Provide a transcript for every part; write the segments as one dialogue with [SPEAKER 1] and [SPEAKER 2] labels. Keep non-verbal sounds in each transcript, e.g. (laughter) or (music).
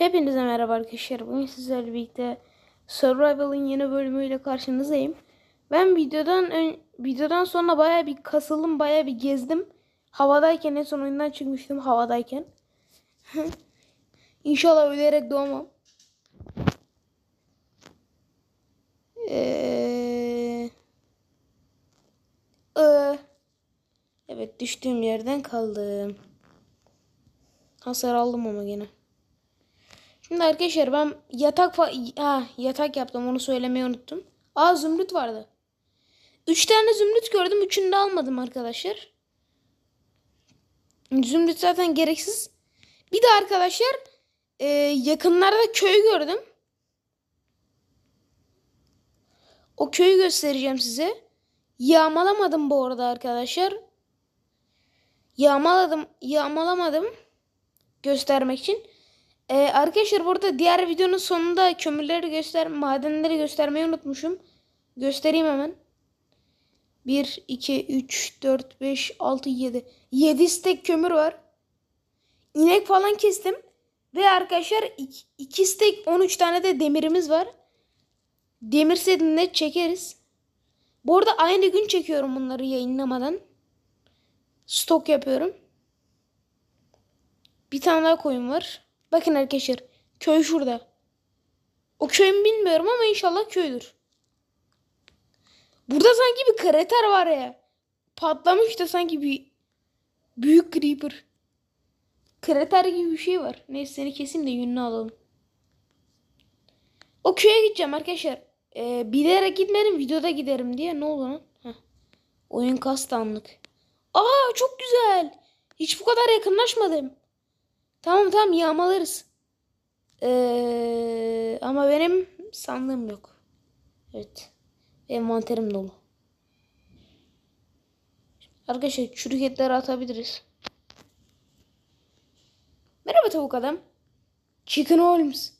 [SPEAKER 1] Hepinize merhaba arkadaşlar. Bugün sizlerle birlikte Survival'ın yeni bölümüyle karşınızdayım. Ben videodan ön, videodan sonra baya bir kasıldım, baya bir gezdim. Havadayken en son oyundan çıkmıştım havadayken. (laughs) İnşallah ölerek doğmam. Ee, e, evet düştüğüm yerden kaldım. Hasar aldım ama yine. Şimdi arkadaşlar ben yatak ha, yatak yaptım onu söylemeyi unuttum. Aa zümrüt vardı. Üç tane zümrüt gördüm. Üçünü de almadım arkadaşlar. Zümrüt zaten gereksiz. Bir de arkadaşlar e, yakınlarda köy gördüm. O köyü göstereceğim size. Yağmalamadım bu arada arkadaşlar. Yağmaladım, yağmalamadım göstermek için. Ee, arkadaşlar burada diğer videonun sonunda kömürleri göster, madenleri göstermeyi unutmuşum. Göstereyim hemen. 1, 2, 3, 4, 5, 6, 7. 7 stek kömür var. İnek falan kestim. Ve arkadaşlar 2 stek 13 tane de demirimiz var. Demir setinde çekeriz. Bu arada aynı gün çekiyorum bunları yayınlamadan. Stok yapıyorum. Bir tane daha koyun var. Bakın arkadaşlar köy şurada. O köy mü bilmiyorum ama inşallah köydür. Burada sanki bir krater var ya. Patlamış da sanki bir büyük creeper. Krater gibi bir şey var. Neyse seni kesin de yönünü alalım. O köye gideceğim arkadaşlar. Ee, bilerek gitmedim videoda giderim diye. Ne oldu lan? Heh. Oyun kastanlık. Aa çok güzel. Hiç bu kadar yakınlaşmadım. Tamam tamam yağmalarız. Ee, ama benim sandığım yok. Evet. Envanterim dolu. Arkadaşlar çürük etleri atabiliriz. Merhaba tavuk adam. Chicken Holmes.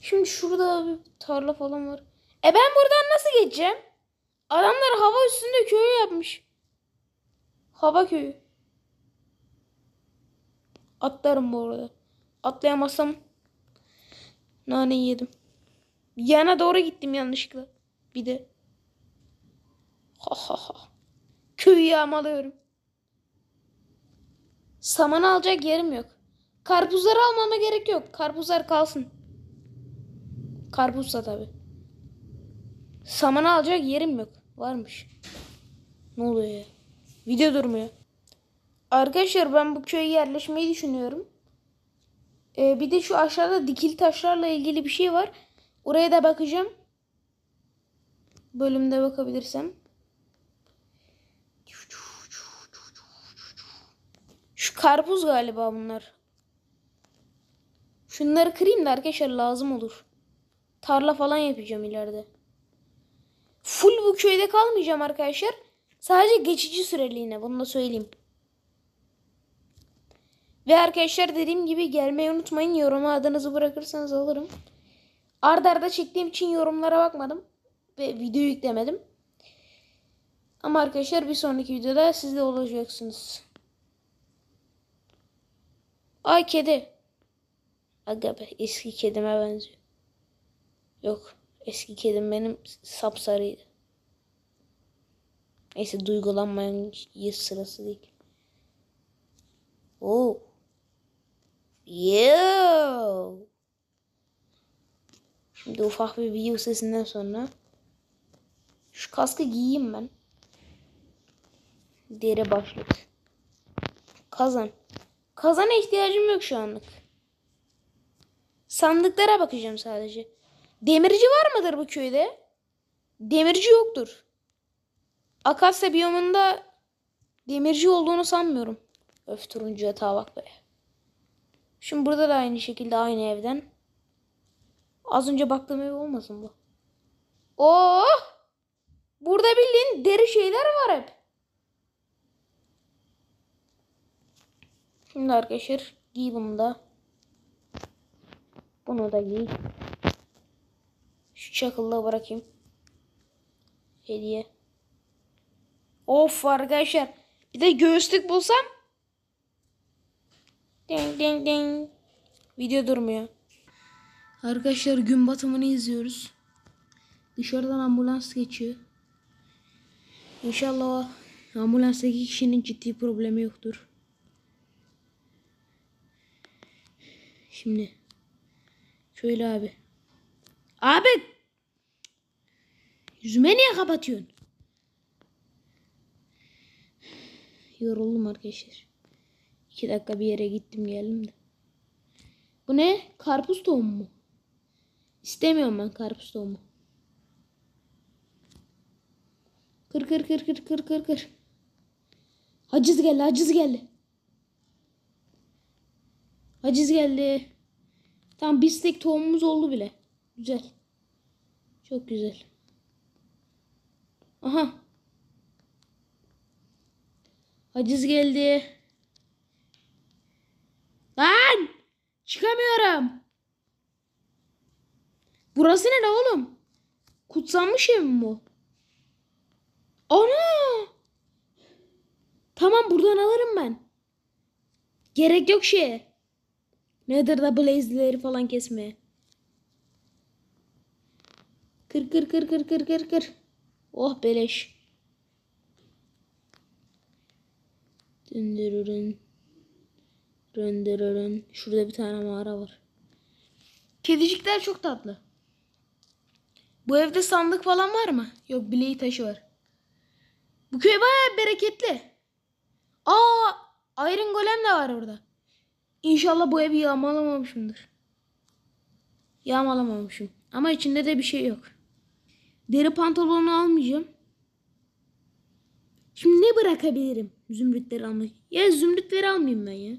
[SPEAKER 1] Şimdi şurada bir tarla falan var. E ben buradan nasıl geçeceğim? Adamlar hava üstünde köy yapmış. Hava köyü. Atlarım bu arada. Atlayamazsam nane yedim. Yana doğru gittim yanlışlıkla. Bir de. Ha ha ha. Köyü yağmalıyorum. Saman alacak yerim yok. Karpuzları almama gerek yok. Karpuzlar kalsın. Karpuzsa tabi. Saman alacak yerim yok. Varmış. Ne oluyor ya? Video durmuyor. Arkadaşlar ben bu köye yerleşmeyi düşünüyorum. Ee, bir de şu aşağıda dikil taşlarla ilgili bir şey var. Oraya da bakacağım. Bölümde bakabilirsem. Şu karpuz galiba bunlar. Şunları kırayım da arkadaşlar lazım olur. Tarla falan yapacağım ileride. Full bu köyde kalmayacağım arkadaşlar. Sadece geçici süreliğine bunu da söyleyeyim. Ve arkadaşlar dediğim gibi gelmeyi unutmayın. Yoruma adınızı bırakırsanız alırım. Arda arda çektiğim için yorumlara bakmadım. Ve video yüklemedim. Ama arkadaşlar bir sonraki videoda siz de olacaksınız. Ay kedi. Aga be eski kedime benziyor. Yok eski kedim benim sapsarıydı. Neyse duygulanmayan sırası değil. Oo. Yo. Şimdi ufak bir video sesinden sonra şu kaskı giyeyim ben. Dere başlık. Kazan. Kazana ihtiyacım yok şu anlık. Sandıklara bakacağım sadece. Demirci var mıdır bu köyde? Demirci yoktur. Akasya biyomunda demirci olduğunu sanmıyorum. Öf turuncuya yatağa bak be. Şimdi burada da aynı şekilde aynı evden. Az önce baktığım ev olmasın bu. Oh! Burada bildiğin deri şeyler var hep. Şimdi arkadaşlar giy bunu da. Bunu da giy. Şu çakılla bırakayım. Hediye. Of arkadaşlar. Bir de göğüslük bulsam Ding ding ding. Video durmuyor. Arkadaşlar gün batımını izliyoruz. Dışarıdan ambulans geçiyor. İnşallah ambulanstaki kişinin ciddi problemi yoktur. Şimdi şöyle abi. Abi yüzüme niye kapatıyorsun? Yoruldum arkadaşlar. İki dakika bir yere gittim geldim de. Bu ne? Karpuz tohumu mu? İstemiyorum ben karpuz tohumu. Kır kır kır kır kır kır kır. Haciz geldi haciz geldi. Haciz geldi. Tam bir stek tohumumuz oldu bile. Güzel. Çok güzel. Aha. Haciz geldi. Lan! Çıkamıyorum. Burası ne oğlum? Kutsanmış ev mi bu? Ana! Tamam buradan alırım ben. Gerek yok şeye. Nedir da blaze'leri falan kesmeye. Kır kır kır kır kır kır kır. Oh beleş. Döndürürün. Renderörün. Şurada bir tane mağara var. Kedicikler çok tatlı. Bu evde sandık falan var mı? Yok bileği taşı var. Bu köy baya bereketli. Aa, Iron Golem de var orada. İnşallah bu evi yağmalamamışımdır. Yağmalamamışım. Ama içinde de bir şey yok. Deri pantolonu almayacağım. Şimdi ne bırakabilirim zümrütleri almak? Ya zümrütleri almayayım ben ya.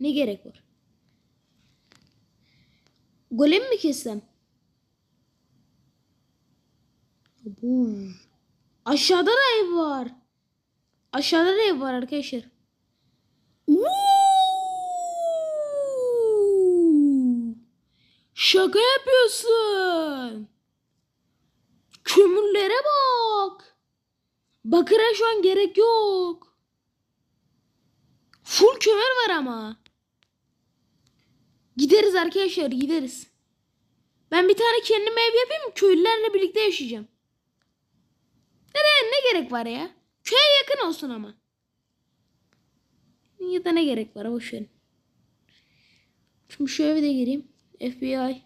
[SPEAKER 1] Ne gerek var? Golem mi kessem? Bu. Aşağıda da ev var. Aşağıda da ev var arkadaşlar. Şaka yapıyorsun. Kömürlere bak. Bakıra şu an gerek yok. Full kömür var ama. Gideriz arkadaşlar gideriz. Ben bir tane kendime ev yapayım köylülerle birlikte yaşayacağım. Nereye ne gerek var ya? Köye yakın olsun ama. Ya da ne gerek var boşverin. Şimdi şu eve de gireyim. FBI.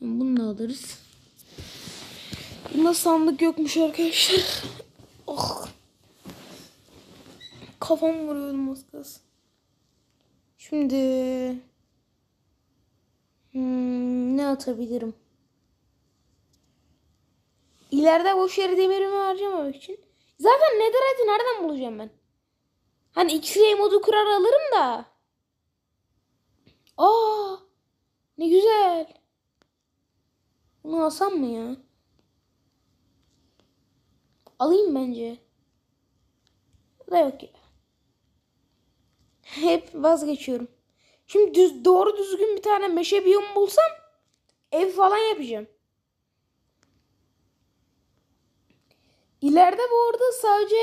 [SPEAKER 1] Bunu da alırız. Bunda sandık yokmuş arkadaşlar. Oh. Kafam vuruyor maskası. Şimdi hmm, ne atabilirim? İleride boş yere demirimi harcamamak için. Zaten netherite'i nereden bulacağım ben? Hani x şey modu kurar alırım da. Aa! Ne güzel. Bunu alsam mı ya? Alayım bence. Da yok ya hep vazgeçiyorum. Şimdi düz, doğru düzgün bir tane meşe biyom bulsam ev falan yapacağım. İleride bu arada sadece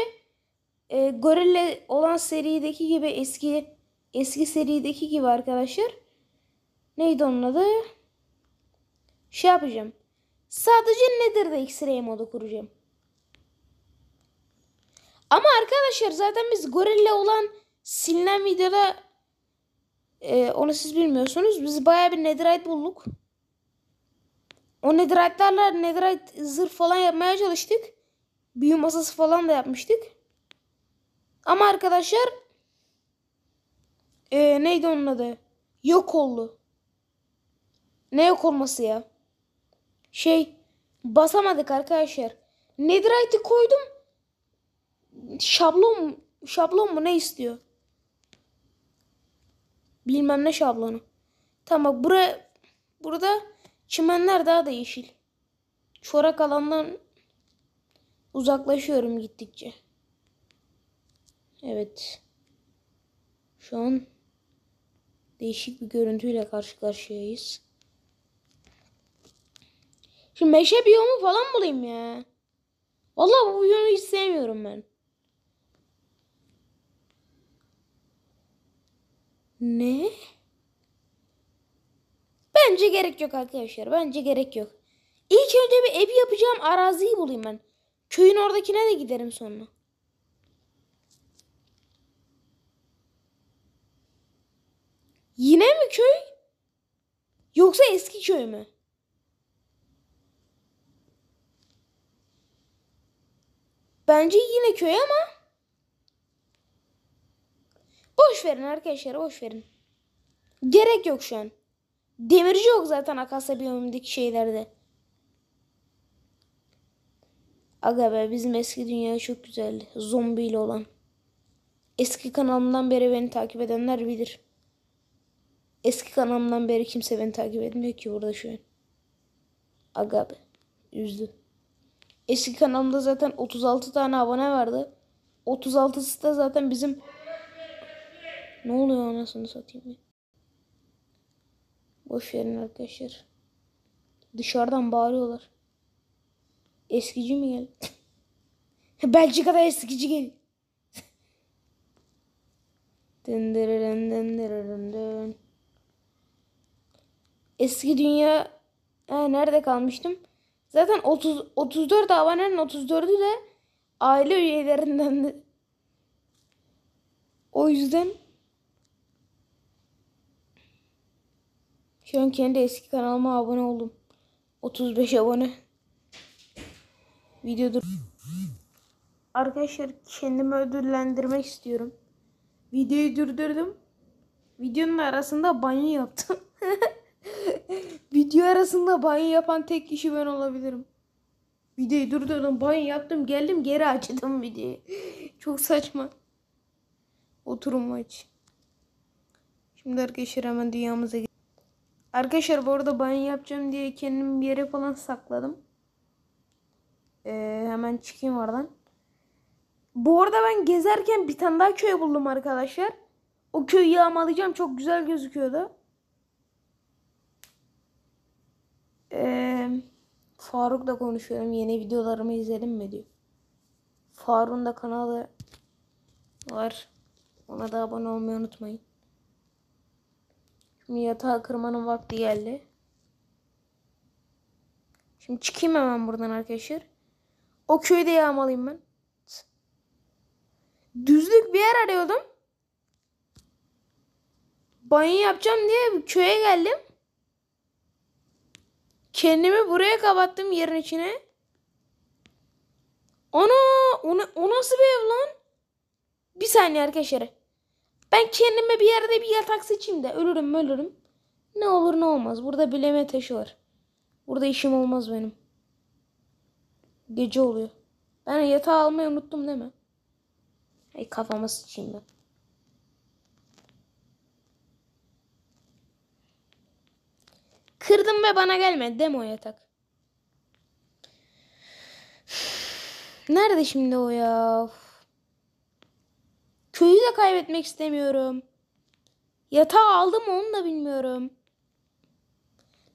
[SPEAKER 1] e, gorille olan serideki gibi eski eski serideki gibi arkadaşlar. Neydi onun adı? Şey yapacağım. Sadece nedir de X-Ray modu kuracağım. Ama arkadaşlar zaten biz gorille olan silinen videoda e, onu siz bilmiyorsunuz. Biz bayağı bir netherite bulduk. O netherite'larla netherite zırh falan yapmaya çalıştık. Büyü masası falan da yapmıştık. Ama arkadaşlar e, neydi onun adı? Yok oldu. Ne yok olması ya? Şey basamadık arkadaşlar. Netherite'i koydum. Şablon şablon mu ne istiyor? Bilmem ne şablonu. Tamam bak buraya, burada çimenler daha da yeşil. Çorak alandan uzaklaşıyorum gittikçe. Evet. Şu an değişik bir görüntüyle karşı karşıyayız. Şimdi meşe biyomu falan bulayım ya. Vallahi bu biyomu hiç sevmiyorum ben. Ne? Bence gerek yok arkadaşlar. Bence gerek yok. İlk önce bir ev yapacağım araziyi bulayım ben. Köyün oradakine de giderim sonra. Yine mi köy? Yoksa eski köy mü? Bence yine köy ama Boş verin arkadaşlar boş verin. Gerek yok şu an. Demirci yok zaten Akasya biyomundaki şeylerde. Aga be bizim eski dünya çok güzeldi. Zombiyle olan. Eski kanalımdan beri beni takip edenler bilir. Eski kanalımdan beri kimse beni takip etmiyor ki burada şu an. Aga be. Üzdü. Eski kanalımda zaten 36 tane abone vardı. 36'sı da zaten bizim ne oluyor anasını satayım ya. Boş verin arkadaşlar. Dışarıdan bağırıyorlar. Eskici mi geldi? (laughs) Belçika'da eskici geldi. (laughs) Dındırırın dındırırın dın. Eski dünya ha, nerede kalmıştım? Zaten 30 34 abonenin 34'ü de aile üyelerindendi. O yüzden Şu an kendi eski kanalıma abone oldum. 35 abone. Videodur. Arkadaşlar kendimi ödüllendirmek istiyorum. Videoyu durdurdum. Videonun arasında banyo yaptım. (laughs) Video arasında banyo yapan tek kişi ben olabilirim. Videoyu durdurdum, banyo yaptım, geldim geri açtım videoyu. (laughs) Çok saçma. Oturum aç. Şimdi arkadaşlar hemen dünyamıza Arkadaşlar bu arada banyo yapacağım diye kendim bir yere falan sakladım. Ee, hemen çıkayım oradan. Bu arada ben gezerken bir tane daha köy buldum arkadaşlar. O köyü yağmalayacağım. Çok güzel gözüküyordu. Ee, Faruk'la konuşuyorum. Yeni videolarımı izledim mi diyor. Faruk'un da kanalı var. Ona da abone olmayı unutmayın. Şimdi yatağı kırmanın vakti geldi. Şimdi çıkayım hemen buradan arkadaşlar. O köyde yağmalıyım ben. Düzlük bir yer arıyordum. Banyo yapacağım diye köye geldim. Kendimi buraya kapattım yerin içine. Ana o, o nasıl bir ev lan? Bir saniye arkadaşlar. Ben kendime bir yerde bir yatak seçeyim de ölürüm ölürüm. Ne olur ne olmaz. Burada bileme taşı var. Burada işim olmaz benim. Gece oluyor. Ben yatağı almayı unuttum değil mi? Ay kafama sıçayım ben. Kırdım ve bana gelmedi değil o yatak? (sighs) Nerede şimdi o ya? Köyü de kaybetmek istemiyorum. Yatağı aldım onu da bilmiyorum.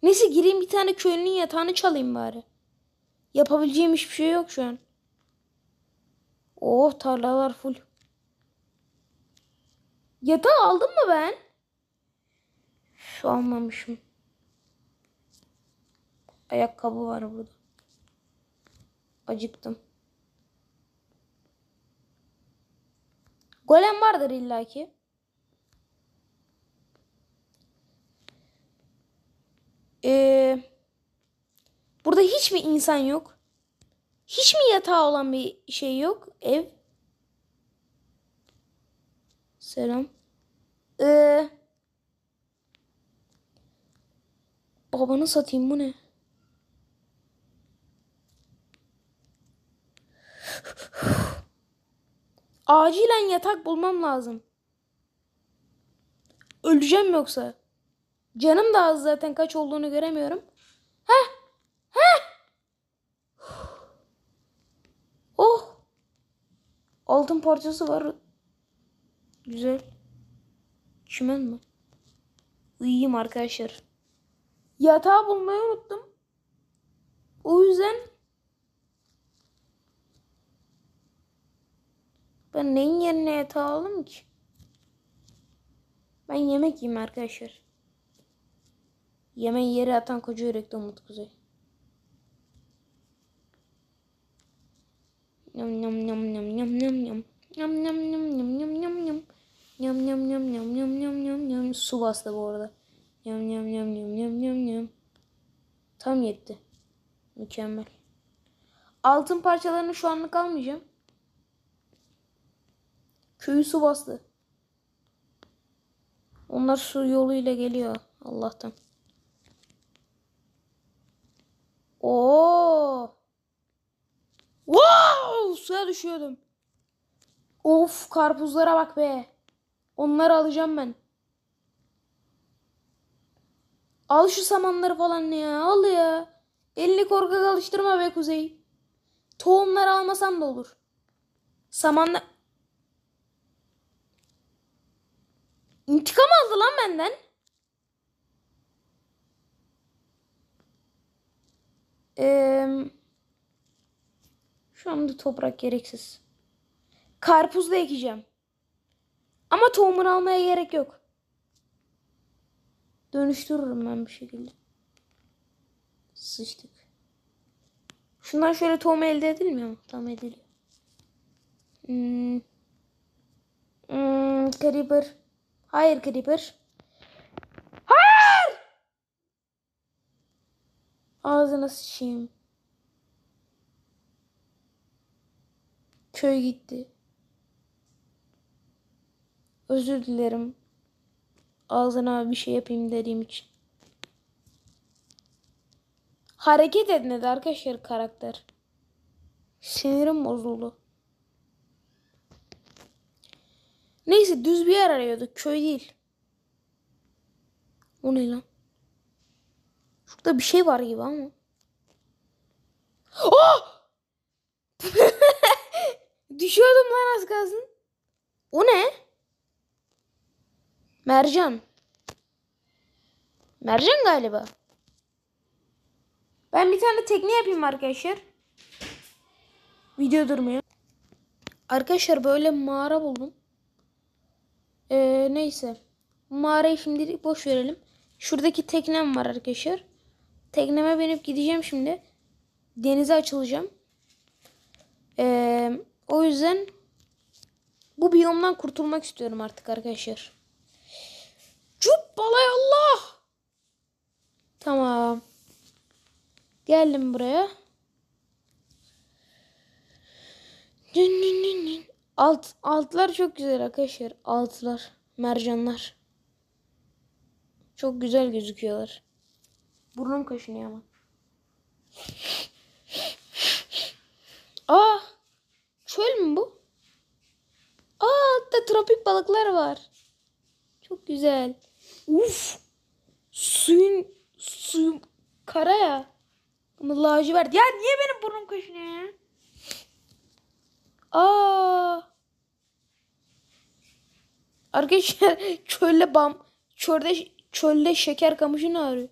[SPEAKER 1] Neyse gireyim bir tane köylünün yatağını çalayım bari. Yapabileceğim hiçbir şey yok şu an. Oh tarlalar full. Yatağı aldım mı ben? Şu almamışım. Ayakkabı var burada. Acıktım. Golem vardır illaki. Ee, burada hiç mi insan yok? Hiç mi yatağı olan bir şey yok? Ev. Selam. Ee, babanı satayım bu ne? Acilen yatak bulmam lazım. Öleceğim yoksa. Canım da az zaten kaç olduğunu göremiyorum. Heh. Heh. Oh. Altın parçası var. Güzel. Çimen mi? Uyuyayım arkadaşlar. Yatağı bulmayı unuttum. O yüzden Ben neyin yerine yatağı aldım ki? Ben yemek yiyeyim arkadaşlar. Yemeği yere atan koca yürekli Umut Kuzey. Yum yum yum yum yum yum yum. Yum yum yum yum yum yum yum. Yum yum yum yum yum yum yum yum. Su bastı bu arada. Yum yum yum yum yum yum yum. Tam yetti. Mükemmel. Altın parçalarını şu anlık almayacağım. Köyü su bastı. Onlar su yoluyla geliyor Allah'tan. Oo! Wow! Suya düşüyordum. Of karpuzlara bak be. Onları alacağım ben. Al şu samanları falan ya. Al ya. Elini korkak alıştırma be Kuzey. Tohumları almasam da olur. Samanlar... İntikam aldı lan benden. Ee, şu anda toprak gereksiz. Karpuz da ekeceğim. Ama tohumunu almaya gerek yok. Dönüştürürüm ben bir şekilde. Sıçtık. Şundan şöyle tohum elde edilmiyor mu? Tam ediliyor. Hmm. Hmm, Creeper. Hayır Creeper. Hayır! Ağzına sıçayım. Köy gitti. Özür dilerim. Ağzına bir şey yapayım dediğim için. Hareket etmedi arkadaşlar karakter. Sinirim bozuldu. Neyse düz bir yer arıyorduk. Köy değil. O ne lan? Şurada bir şey var gibi ama. Oh! (laughs) Düşüyordum lan az kalsın. O ne? Mercan. Mercan galiba. Ben bir tane tekne yapayım arkadaşlar. Video durmuyor. Arkadaşlar böyle mağara buldum. Ee, neyse. Mağarayı şimdilik boş verelim. Şuradaki teknem var arkadaşlar. Tekneme binip gideceğim şimdi. Denize açılacağım. Ee, o yüzden bu biyomdan kurtulmak istiyorum artık arkadaşlar. Cup balay Allah. Tamam. Geldim buraya. Dün dün dün Alt, altlar çok güzel arkadaşlar. Altlar, mercanlar. Çok güzel gözüküyorlar. Burnum kaşınıyor ama. (laughs) Aa! Çöl mü bu? Aa, altta tropik balıklar var. Çok güzel. Uf! Suyun suyun kara ya. Ama lacivert. Ya niye benim burnum kaşınıyor ya? Aa! Arkadaşlar (laughs) çölle bam çölde çölde şeker kamışını arıyor.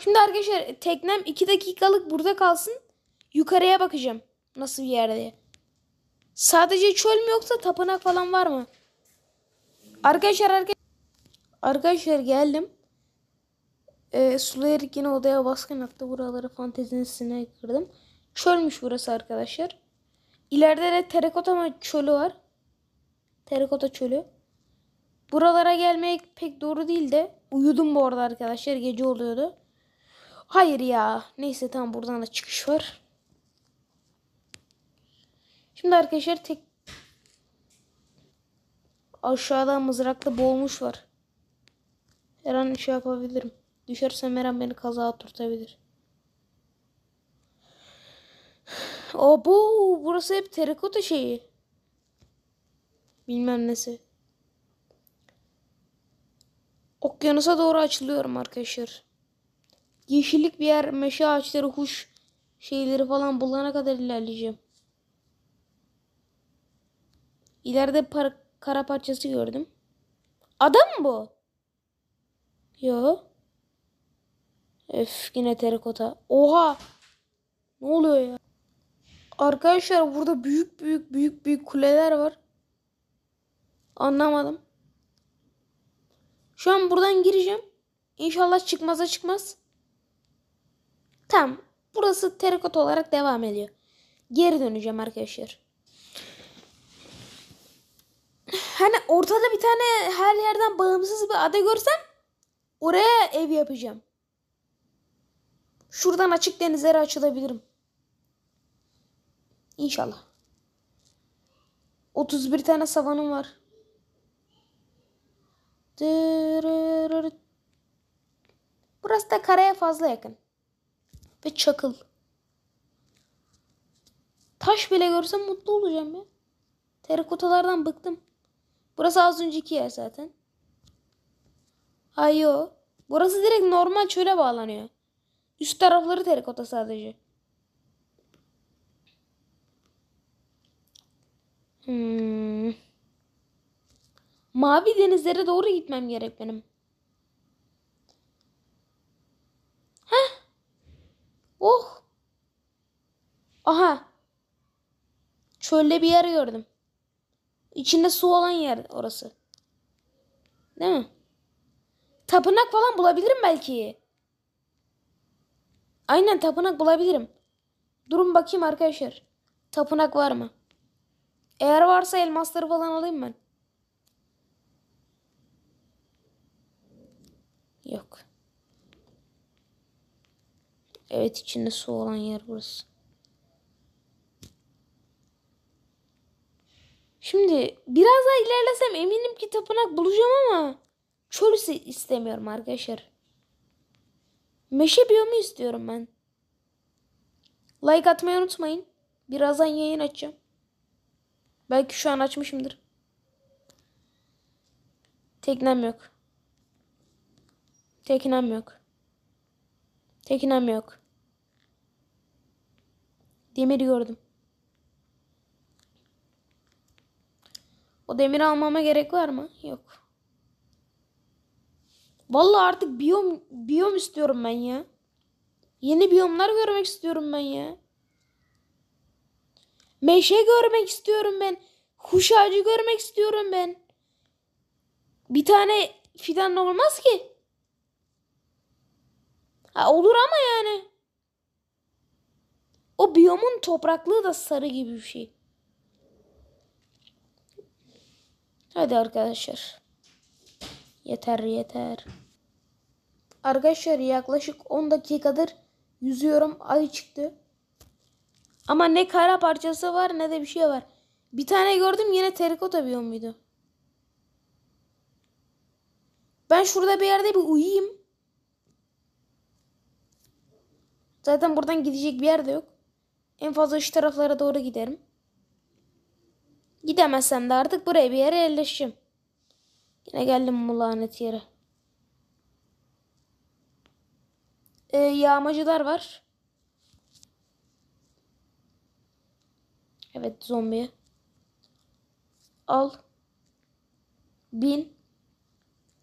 [SPEAKER 1] Şimdi arkadaşlar teknem 2 dakikalık burada kalsın. Yukarıya bakacağım. Nasıl bir yerde. Sadece çöl mü yoksa tapınak falan var mı? Arkadaşlar arkadaşlar, arkadaşlar geldim. Ee, Sulayarak yine odaya baskın attı. Buraları fantezinin sineye kırdım. Çölmüş burası arkadaşlar. İleride de terakota çölü var. Terakota çölü. Buralara gelmek pek doğru değil de uyudum bu arada arkadaşlar gece oluyordu. Hayır ya. Neyse tam buradan da çıkış var. Şimdi arkadaşlar tek aşağıda mızrakta boğulmuş var. Her an şey yapabilirim. Düşersem her an beni kaza oturtabilir. Abo burası hep terakota şeyi bilmem nesi. Okyanusa doğru açılıyorum arkadaşlar. Yeşillik bir yer, meşe ağaçları, kuş şeyleri falan bulana kadar ilerleyeceğim. İleride par kara parçası gördüm. Adam mı bu? Yo. Öf yine terikota. Oha. Ne oluyor ya? Arkadaşlar burada büyük büyük büyük büyük kuleler var. Anlamadım. Şu an buradan gireceğim. İnşallah çıkmaza çıkmaz. Tamam. Burası terikot olarak devam ediyor. Geri döneceğim arkadaşlar. Hani ortada bir tane her yerden bağımsız bir ada görsem oraya ev yapacağım. Şuradan açık denizlere açılabilirim. İnşallah. 31 tane savanım var. Burası da karaya fazla yakın. Ve çakıl. Taş bile görsem mutlu olacağım ya. Terikotalardan bıktım. Burası az önceki yer zaten. Ayo. Burası direkt normal çöle bağlanıyor. Üst tarafları terikota sadece. Hmm mavi denizlere doğru gitmem gerek benim. Heh. Oh. Aha. Çölde bir yer gördüm. İçinde su olan yer orası. Değil mi? Tapınak falan bulabilirim belki. Aynen tapınak bulabilirim. Durun bakayım arkadaşlar. Tapınak var mı? Eğer varsa elmasları falan alayım ben. Yok. Evet içinde su olan yer burası. Şimdi biraz daha ilerlesem eminim ki tapınak bulacağım ama çöl istemiyorum arkadaşlar. Meşe biyomu istiyorum ben. Like atmayı unutmayın. Birazdan yayın açacağım. Belki şu an açmışımdır. Teknem yok. Tekinem yok. Tekinem yok. Demir gördüm. O demir almama gerek var mı? Yok. Vallahi artık biyom biyom istiyorum ben ya. Yeni biyomlar görmek istiyorum ben ya. Meşe görmek istiyorum ben. Kuş ağacı görmek istiyorum ben. Bir tane fidan olmaz ki. Ha, olur ama yani. O biyomun topraklığı da sarı gibi bir şey. Hadi arkadaşlar. Yeter yeter. Arkadaşlar yaklaşık 10 dakikadır yüzüyorum. Ay çıktı. Ama ne kara parçası var ne de bir şey var. Bir tane gördüm yine terikota biyomuydu. Ben şurada bir yerde bir uyuyayım. Zaten buradan gidecek bir yer de yok. En fazla şu taraflara doğru giderim. Gidemezsem de artık buraya bir yere yerleşeceğim. Yine geldim bu lanet yere. Ee, yağmacılar var. Evet zombi. Al. Bin.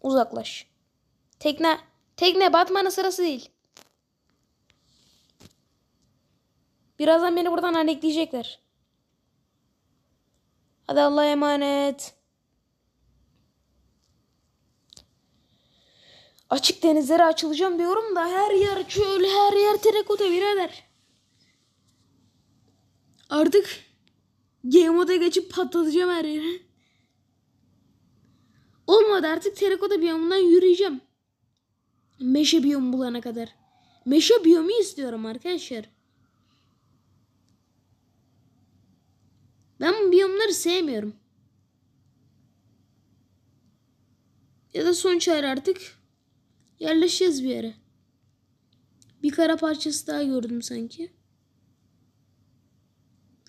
[SPEAKER 1] Uzaklaş. Tekne. Tekne batmanın sırası değil. Birazdan beni buradan hanekleyecekler. Hadi Allah'a emanet. Açık denizlere açılacağım diyorum da her yer çöl, her yer terakota birader. Artık game moda geçip patlatacağım her yeri. Olmadı artık terakota biyomundan yürüyeceğim. Meşe biyomu bulana kadar. Meşe biyomu istiyorum arkadaşlar. Ben bu biyomları sevmiyorum. Ya da son çare artık. Yerleşeceğiz bir yere. Bir kara parçası daha gördüm sanki.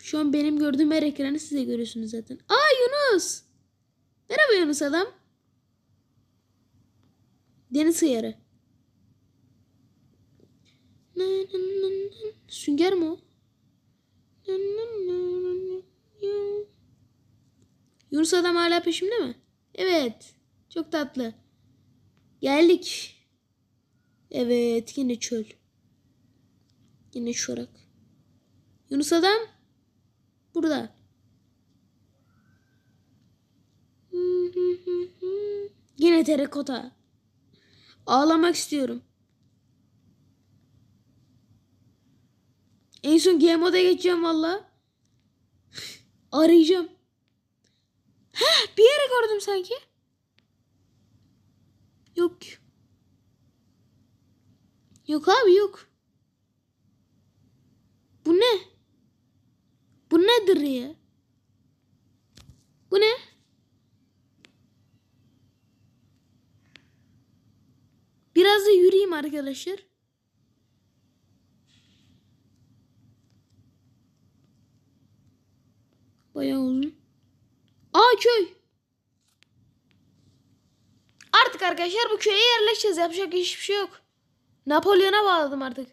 [SPEAKER 1] Şu an benim gördüğüm her ekranı size görüyorsunuz zaten. Aa Yunus. Merhaba Yunus adam. Deniz hıyarı. Sünger mi o? Rus adam hala peşimde mi? Evet. Çok tatlı. Geldik. Evet yine çöl. Yine çorak. Yunus adam burada. Yine terakota. Ağlamak istiyorum. En son GMO'da geçeceğim valla. (laughs) Arayacağım. Heh, (gasps) bir yere gördüm sanki. Yok. Yok abi yok. Bu ne? Bu nedir ya? Bu ne? Biraz da yürüyeyim arkadaşlar. Bayağı uzun köy. Artık arkadaşlar bu köye yerleşeceğiz. Yapacak hiçbir şey yok. Napolyon'a bağladım artık.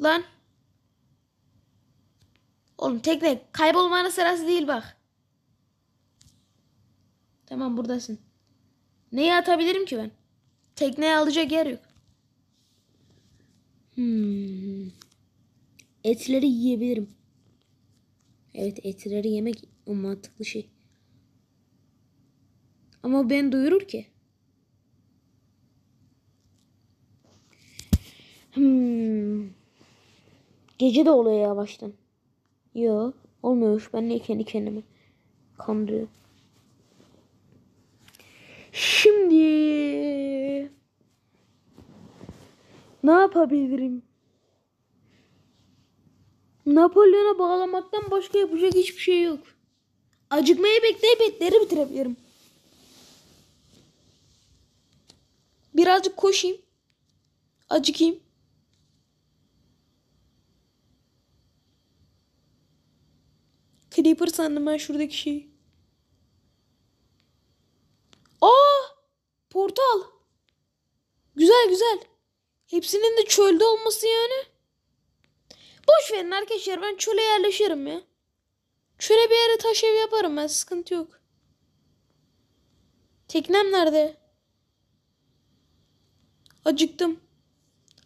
[SPEAKER 1] Lan. Oğlum tekne kaybolmanın sırası değil bak. Tamam buradasın. Neyi atabilirim ki ben? Tekneye alacak yer yok. Hmm. Etleri yiyebilirim. Evet etleri yemek o mantıklı şey. Ama ben beni doyurur ki. Hmm. Gece de oluyor yavaştan. Yo olmuyor. Ben niye kendi kendime kandırıyorum. Şimdi ne yapabilirim? Napolyon'a bağlamaktan başka yapacak hiçbir şey yok. Acıkmayı bekleyip etleri bitirebilirim. Birazcık koşayım. Acıkayım. Creeper sandım ben şuradaki şeyi. Aa! Portal. Güzel güzel. Hepsinin de çölde olması yani. Boş verin arkadaşlar ben çöle yerleşirim ya. Çöle bir yere taş ev yaparım ben sıkıntı yok. Teknem nerede? Acıktım.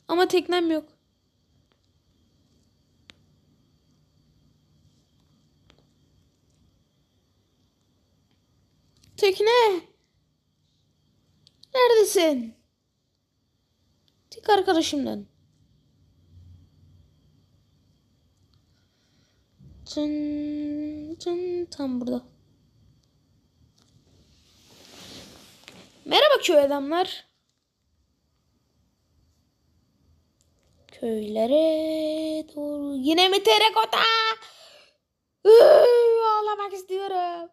[SPEAKER 1] Ama teknem yok. Tekne. Neredesin? Tek arkadaşımdan. Cın cın tam burada. Merhaba köy adamlar. Köylere doğru. Yine mi terakota? Ağlamak istiyorum.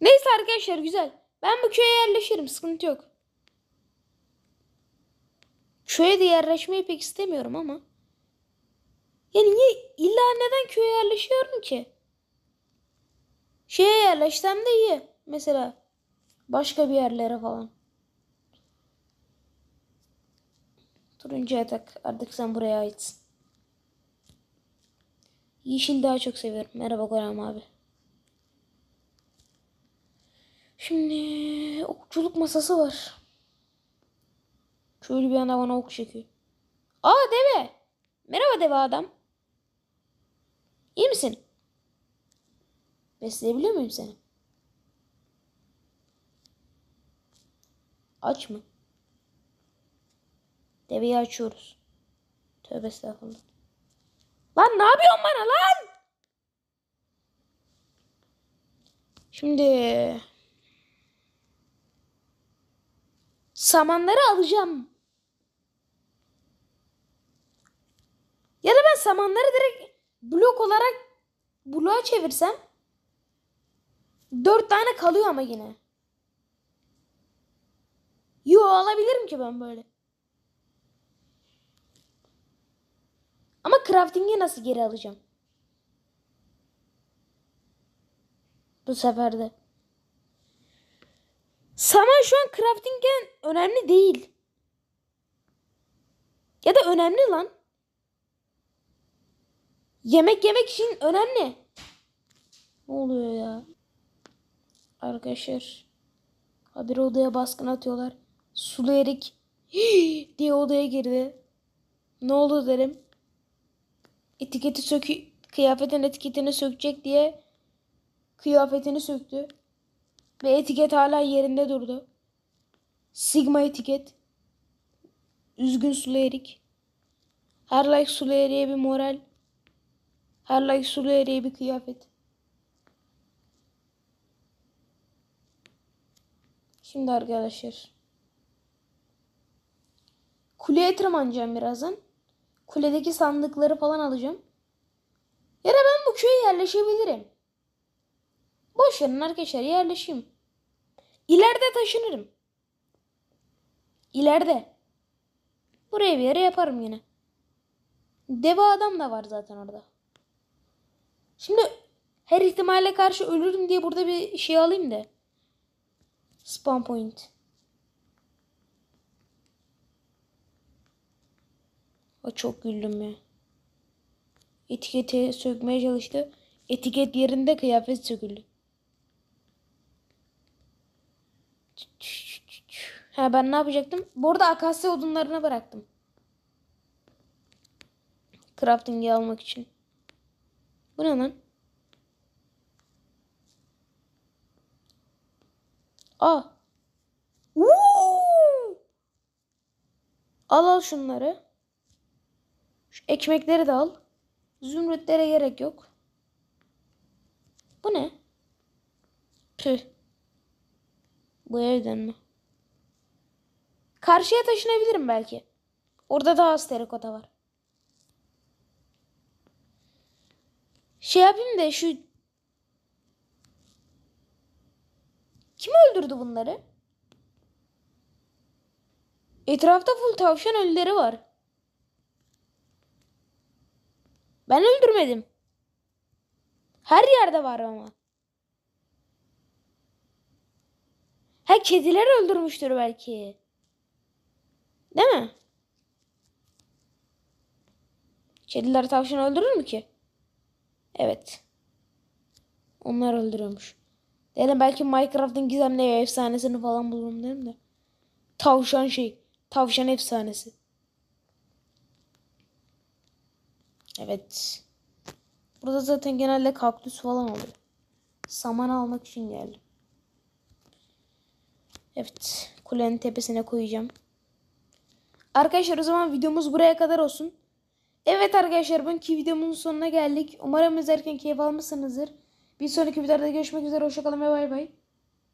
[SPEAKER 1] Neyse arkadaşlar güzel. Ben bu köye yerleşirim. Sıkıntı yok. Köye de yerleşmeyi pek istemiyorum ama. Yani niye illa neden köye yerleşiyorum ki? Şeye yerleşsem de iyi. Mesela başka bir yerlere falan. Turuncu yatak. Artık sen buraya aitsin. Yeşil daha çok seviyorum. Merhaba Goran abi. Şimdi okçuluk masası var. Şöyle bir anda bana ok çekiyor. Aa deve. Merhaba deve adam. İyi misin? Besleyebiliyor muyum seni? Aç mı? Deveyi açıyoruz. Tövbe estağfurullah. Lan ne yapıyorsun bana lan? Şimdi samanları alacağım. Ya da ben samanları direkt blok olarak bloğa çevirsem 4 tane kalıyor ama yine. Yo alabilirim ki ben böyle. Ama crafting'e nasıl geri alacağım? Bu sefer de. Saman şu an crafting'e önemli değil. Ya da önemli lan. Yemek yemek için önemli. Ne oluyor ya? Arkadaşlar. Habire odaya baskın atıyorlar. Sulu erik (gasps) diye odaya girdi. Ne oldu derim. Etiketi sökü kıyafetin etiketini sökecek diye kıyafetini söktü. Ve etiket hala yerinde durdu. Sigma etiket. Üzgün sulu erik. Her like sulu eriğe bir moral her like sulu eriye bir kıyafet. Şimdi arkadaşlar. Kuleye tırmanacağım birazdan. Kuledeki sandıkları falan alacağım. Ya ben bu köye yerleşebilirim. Boş verin arkadaşlar yerleşeyim. İleride taşınırım. İleride. Buraya bir yere yaparım yine. Deva adam da var zaten orada. Şimdi her ihtimale karşı ölürüm diye burada bir şey alayım da. Spawn point. O çok güldüm ya. Etiketi sökmeye çalıştı. Etiket yerinde kıyafet söküldü. Ha ben ne yapacaktım? Bu arada akasya odunlarına bıraktım. Crafting'i almak için. Bu ne lan? Aa. Al al şunları. Şu ekmekleri de al. Zümrütlere gerek yok. Bu ne? Püh. Bu evden mi? Karşıya taşınabilirim belki. Orada daha az terikota var. Şey yapayım da şu... Kim öldürdü bunları? Etrafta full tavşan ölüleri var. Ben öldürmedim. Her yerde var ama. Ha kediler öldürmüştür belki. Değil mi? Kediler tavşan öldürür mü ki? Evet. Onlar öldürüyormuş. Dedim belki Minecraft'ın gizemli efsanesini falan bulurum dedim de. Tavşan şey. Tavşan efsanesi. Evet. Burada zaten genelde kaktüs falan oluyor. Saman almak için geldim. Evet. Kulenin tepesine koyacağım. Arkadaşlar o zaman videomuz buraya kadar olsun. Evet arkadaşlar bugünkü videomun sonuna geldik. Umarım izlerken keyif almışsınızdır. Bir sonraki videoda görüşmek üzere. Hoşçakalın ve bay bay.